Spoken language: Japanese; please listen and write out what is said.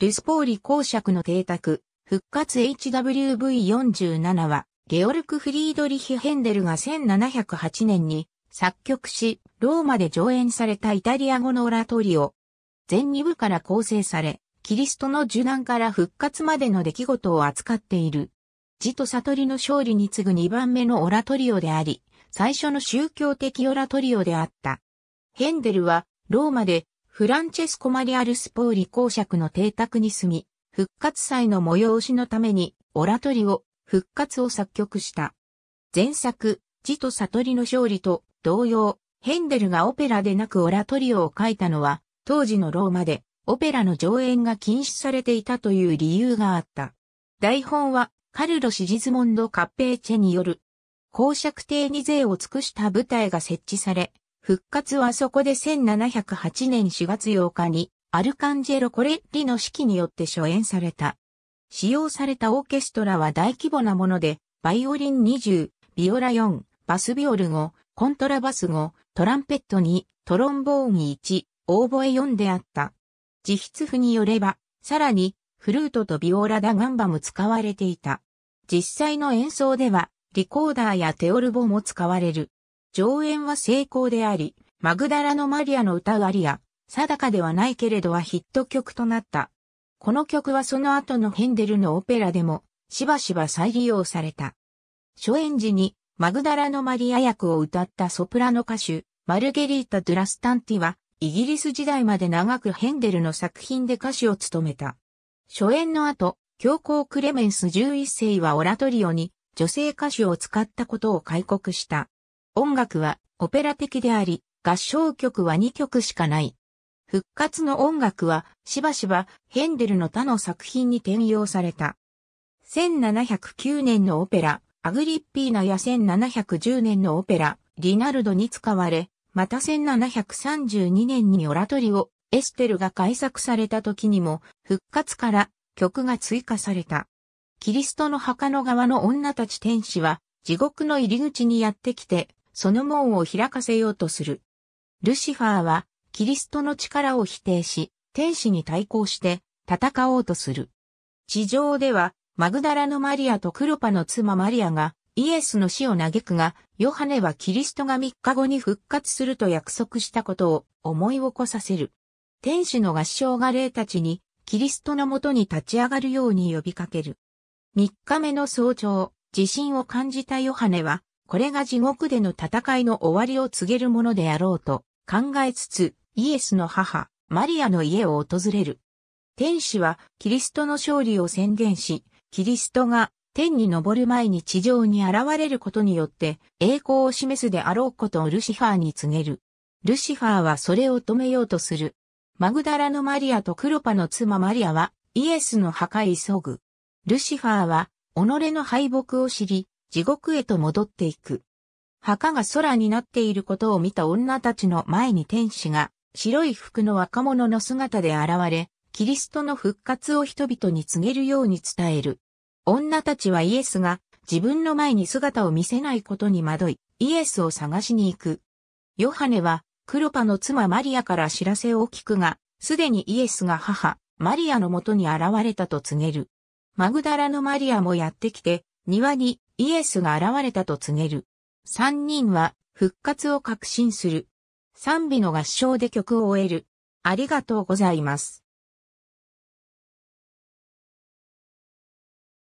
ルスポーリ公爵の邸宅、復活 HWV47 は、ゲオルク・フリードリヒ・ヘンデルが1708年に作曲し、ローマで上演されたイタリア語のオラトリオ。全2部から構成され、キリストの受難から復活までの出来事を扱っている。ト・と悟りの勝利に次ぐ2番目のオラトリオであり、最初の宗教的オラトリオであった。ヘンデルは、ローマでフランチェスコ・マリアルスポーリ公爵の邸宅に住み、復活祭の催しのために、オラトリオ、復活を作曲した。前作、ジと悟りの勝利と同様、ヘンデルがオペラでなくオラトリオを書いたのは、当時のローマでオペラの上演が禁止されていたという理由があった。台本は、カルロ・シジズモンド・カッペーチェによる、公爵邸に税を尽くした舞台が設置され、復活はそこで1708年4月8日に、アルカンジェロ・コレッリの指揮によって初演された。使用されたオーケストラは大規模なもので、バイオリン20、ビオラ4、バスビオル5、コントラバス5、トランペット2、トロンボーン1、オーボエ4であった。自筆譜によれば、さらに、フルートとビオラダガンバも使われていた。実際の演奏では、リコーダーやテオルボも使われる。上演は成功であり、マグダラのマリアの歌アリア、定かではないけれどはヒット曲となった。この曲はその後のヘンデルのオペラでも、しばしば再利用された。初演時に、マグダラのマリア役を歌ったソプラノ歌手、マルゲリータ・ドゥラスタンティは、イギリス時代まで長くヘンデルの作品で歌手を務めた。初演の後、教皇クレメンス11世はオラトリオに女性歌手を使ったことを開国した。音楽はオペラ的であり、合唱曲は2曲しかない。復活の音楽はしばしばヘンデルの他の作品に転用された。1709年のオペラ、アグリッピーナや1710年のオペラ、リナルドに使われ、また1732年にオラトリオ、エステルが改作された時にも、復活から曲が追加された。キリストの墓の側の女たち天使は、地獄の入り口にやってきて、その門を開かせようとする。ルシファーは、キリストの力を否定し、天使に対抗して戦おうとする。地上では、マグダラのマリアとクロパの妻マリアがイエスの死を嘆くが、ヨハネはキリストが3日後に復活すると約束したことを思い起こさせる。天使の合唱が霊たちに、キリストのもとに立ち上がるように呼びかける。3日目の早朝、自信を感じたヨハネは、これが地獄での戦いの終わりを告げるものであろうと考えつつ、イエスの母、マリアの家を訪れる。天使はキリストの勝利を宣言し、キリストが天に昇る前に地上に現れることによって栄光を示すであろうことをルシファーに告げる。ルシファーはそれを止めようとする。マグダラのマリアとクロパの妻マリアはイエスの墓へ急ぐ。ルシファーは己の敗北を知り、地獄へと戻っていく。墓が空になっていることを見た女たちの前に天使が、白い服の若者の姿で現れ、キリストの復活を人々に告げるように伝える。女たちはイエスが自分の前に姿を見せないことに惑い、イエスを探しに行く。ヨハネは、クロパの妻マリアから知らせを聞くが、すでにイエスが母、マリアのもとに現れたと告げる。マグダラのマリアもやってきて、庭にイエスが現れたと告げる。三人は復活を確信する。賛美の合唱で曲を終える。ありがとうございます。